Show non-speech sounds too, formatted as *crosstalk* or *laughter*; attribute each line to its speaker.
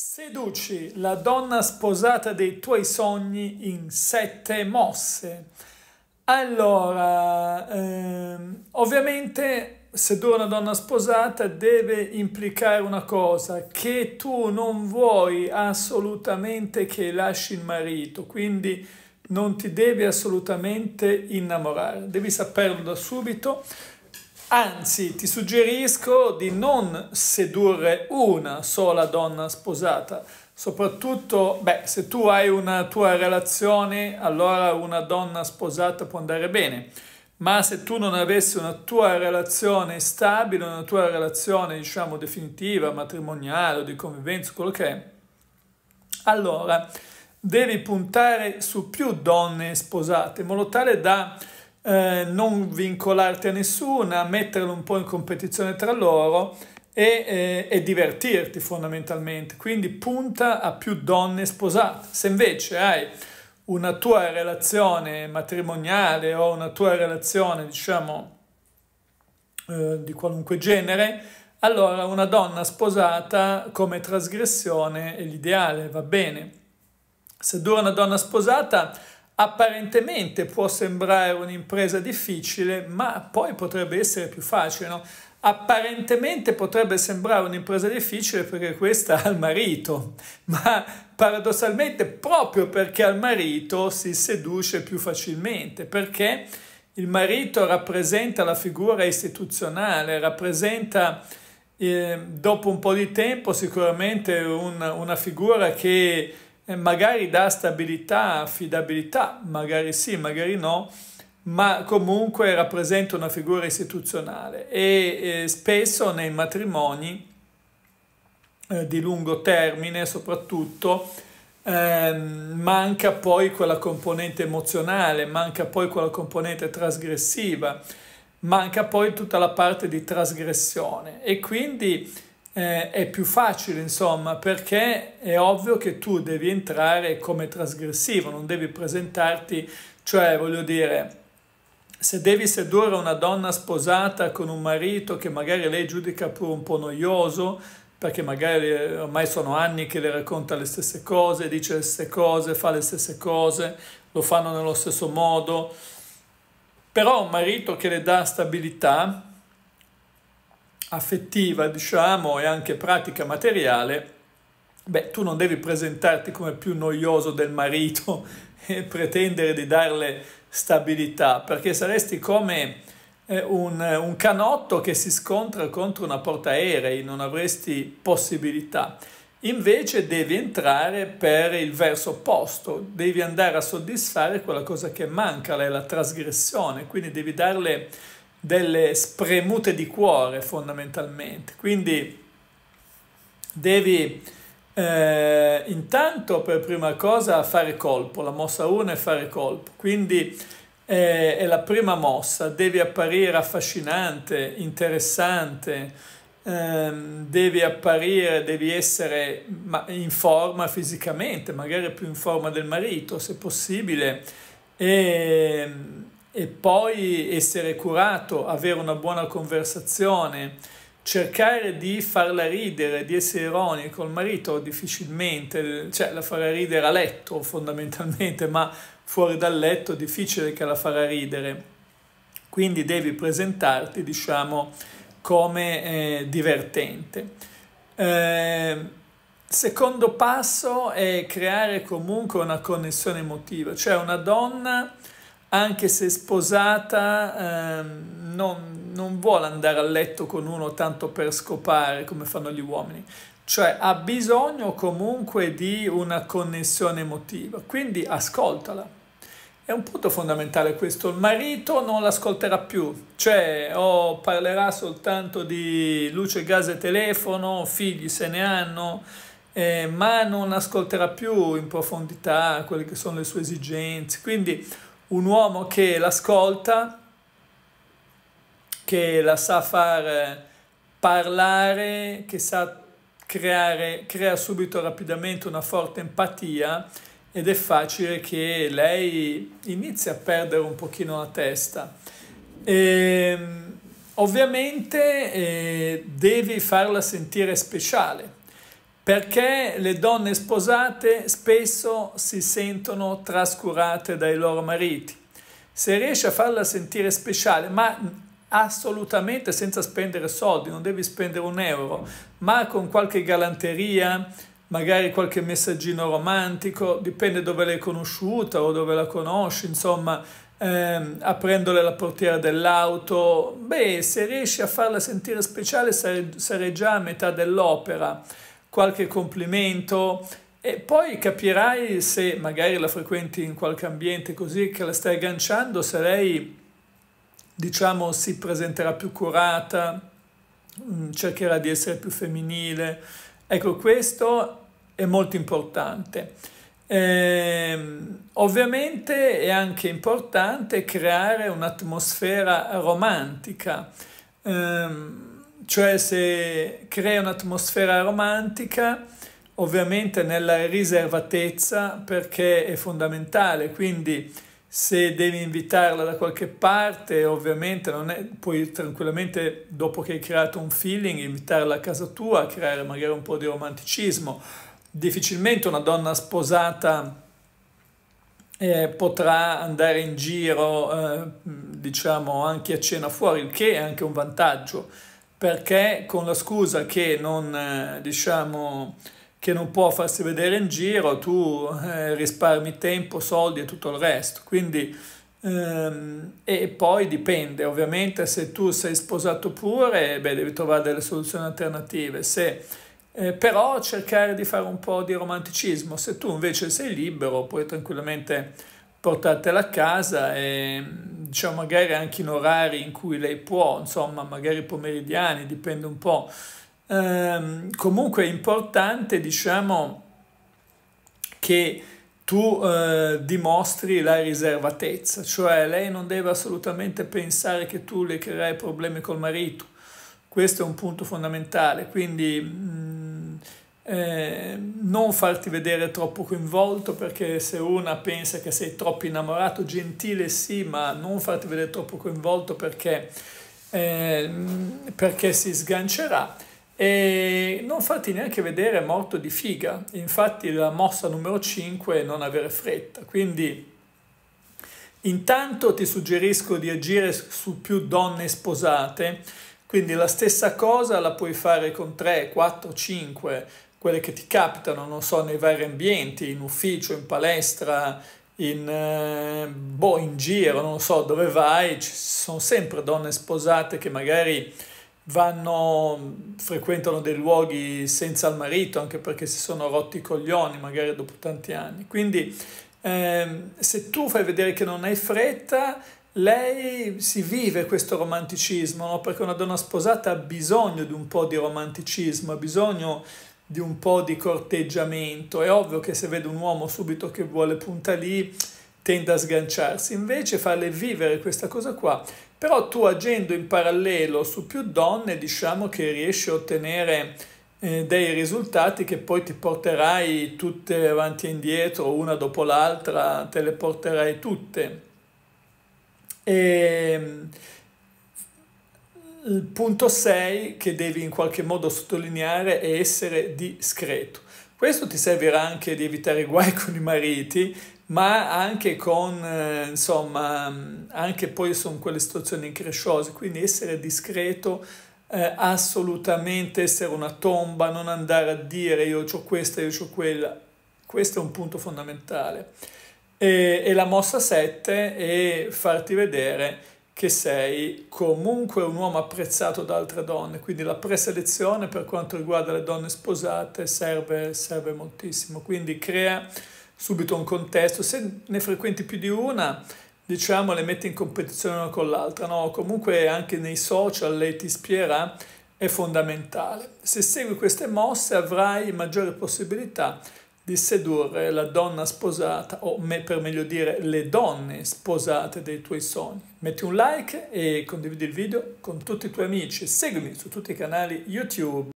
Speaker 1: Seduci la donna sposata dei tuoi sogni in sette mosse. Allora, ehm, ovviamente sedurre una donna sposata deve implicare una cosa, che tu non vuoi assolutamente che lasci il marito, quindi non ti devi assolutamente innamorare, devi saperlo da subito Anzi, ti suggerisco di non sedurre una sola donna sposata. Soprattutto, beh, se tu hai una tua relazione, allora una donna sposata può andare bene. Ma se tu non avessi una tua relazione stabile, una tua relazione, diciamo, definitiva, matrimoniale o di convivenza, quello che è, allora devi puntare su più donne sposate, in modo tale da eh, non vincolarti a nessuna, metterlo un po' in competizione tra loro e, eh, e divertirti fondamentalmente. Quindi punta a più donne sposate. Se invece hai una tua relazione matrimoniale o una tua relazione, diciamo, eh, di qualunque genere, allora una donna sposata come trasgressione è l'ideale, va bene. Se dura una donna sposata, apparentemente può sembrare un'impresa difficile, ma poi potrebbe essere più facile, no? Apparentemente potrebbe sembrare un'impresa difficile perché questa ha il marito, ma paradossalmente proprio perché al marito si seduce più facilmente, perché il marito rappresenta la figura istituzionale, rappresenta eh, dopo un po' di tempo sicuramente un, una figura che magari dà stabilità, affidabilità, magari sì, magari no, ma comunque rappresenta una figura istituzionale e eh, spesso nei matrimoni eh, di lungo termine soprattutto eh, manca poi quella componente emozionale, manca poi quella componente trasgressiva, manca poi tutta la parte di trasgressione e quindi eh, è più facile, insomma, perché è ovvio che tu devi entrare come trasgressivo, non devi presentarti, cioè voglio dire, se devi sedurre una donna sposata con un marito che magari lei giudica pure un po' noioso, perché magari eh, ormai sono anni che le racconta le stesse cose, dice le stesse cose, fa le stesse cose, lo fanno nello stesso modo, però un marito che le dà stabilità, affettiva, diciamo, e anche pratica materiale, beh, tu non devi presentarti come più noioso del marito *laughs* e pretendere di darle stabilità, perché saresti come eh, un, un canotto che si scontra contro una portaerei, non avresti possibilità. Invece devi entrare per il verso opposto, devi andare a soddisfare quella cosa che manca, la trasgressione, quindi devi darle delle spremute di cuore fondamentalmente. Quindi devi eh, intanto per prima cosa fare colpo, la mossa 1 è fare colpo, quindi eh, è la prima mossa, devi apparire affascinante, interessante, ehm, devi apparire, devi essere in forma fisicamente, magari più in forma del marito se possibile. E, ehm, e poi essere curato, avere una buona conversazione, cercare di farla ridere, di essere ironico, il marito difficilmente, cioè la farà ridere a letto fondamentalmente, ma fuori dal letto è difficile che la farà ridere. Quindi devi presentarti, diciamo, come eh, divertente. Eh, secondo passo è creare comunque una connessione emotiva, cioè una donna anche se sposata, ehm, non, non vuole andare a letto con uno tanto per scopare come fanno gli uomini, cioè ha bisogno comunque di una connessione emotiva, quindi ascoltala. È un punto fondamentale questo, il marito non l'ascolterà più, cioè o parlerà soltanto di luce, gas e telefono, figli se ne hanno, eh, ma non ascolterà più in profondità quelle che sono le sue esigenze. Quindi un uomo che l'ascolta, che la sa far eh, parlare, che sa creare, crea subito rapidamente una forte empatia ed è facile che lei inizi a perdere un pochino la testa. E, ehm, ovviamente eh, devi farla sentire speciale perché le donne sposate spesso si sentono trascurate dai loro mariti. Se riesci a farla sentire speciale, ma assolutamente senza spendere soldi, non devi spendere un euro, ma con qualche galanteria, magari qualche messaggino romantico, dipende dove l'hai conosciuta o dove la conosci, insomma, ehm, aprendole la portiera dell'auto, beh, se riesci a farla sentire speciale sarei, sarei già a metà dell'opera qualche complimento e poi capirai se magari la frequenti in qualche ambiente così che la stai agganciando, se lei diciamo si presenterà più curata, mm, cercherà di essere più femminile. Ecco, questo è molto importante. Ehm, ovviamente è anche importante creare un'atmosfera romantica. Ehm, cioè se crea un'atmosfera romantica, ovviamente nella riservatezza perché è fondamentale, quindi se devi invitarla da qualche parte, ovviamente non è, puoi tranquillamente, dopo che hai creato un feeling, invitarla a casa tua, a creare magari un po' di romanticismo. Difficilmente una donna sposata eh, potrà andare in giro, eh, diciamo, anche a cena fuori, il che è anche un vantaggio perché con la scusa che non, eh, diciamo, che non può farsi vedere in giro, tu eh, risparmi tempo, soldi e tutto il resto. Quindi, ehm, e poi dipende, ovviamente se tu sei sposato pure, beh, devi trovare delle soluzioni alternative. Se, eh, però cercare di fare un po' di romanticismo, se tu invece sei libero, puoi tranquillamente portatela a casa e diciamo magari anche in orari in cui lei può, insomma magari pomeridiani, dipende un po'. Ehm, comunque è importante diciamo che tu eh, dimostri la riservatezza, cioè lei non deve assolutamente pensare che tu le creerai problemi col marito, questo è un punto fondamentale, quindi mh, mm, eh, non farti vedere troppo coinvolto perché se una pensa che sei troppo innamorato, gentile sì, ma non farti vedere troppo coinvolto perché, eh, perché si sgancerà e non farti neanche vedere morto di figa. Infatti la mossa numero 5 è non avere fretta, quindi... Intanto ti suggerisco di agire su più donne sposate, quindi la stessa cosa la puoi fare con 3, 4, 5 quelle che ti capitano, non so, nei vari ambienti, in ufficio, in palestra, in, eh, boh, in giro, non so dove vai, ci sono sempre donne sposate che magari vanno, frequentano dei luoghi senza il marito, anche perché si sono rotti i coglioni magari dopo tanti anni. Quindi eh, se tu fai vedere che non hai fretta, lei si vive questo romanticismo, no? perché una donna sposata ha bisogno di un po' di romanticismo, ha bisogno di un po' di corteggiamento. È ovvio che se vedo un uomo subito che vuole punta lì, tende a sganciarsi. Invece farle vivere questa cosa qua. Però tu agendo in parallelo su più donne, diciamo che riesci a ottenere eh, dei risultati che poi ti porterai tutte avanti e indietro, una dopo l'altra, te le porterai tutte. E ehm, il punto 6 che devi in qualche modo sottolineare è essere discreto. Questo ti servirà anche di evitare guai *laughs* con i mariti, ma anche con, eh, insomma, mm, anche poi sono quelle situazioni incresciose, quindi essere discreto, eh, assolutamente essere una tomba, non andare a dire io ho questa, io ho quella. Questo è un punto fondamentale. E, e la mossa 7 è farti vedere che sei comunque un uomo apprezzato da altre donne, quindi la preselezione per quanto riguarda le donne sposate serve, serve moltissimo, quindi crea subito un contesto, se ne frequenti più di una diciamo le metti in competizione una con l'altra, no? comunque anche nei social lei ti spierà è fondamentale. Se segui queste mosse avrai maggiore possibilità di sedurre la donna sposata o me, per meglio dire le donne sposate dei tuoi sogni. Metti un like e condividi il video con tutti i tuoi amici, seguimi su tutti i canali YouTube.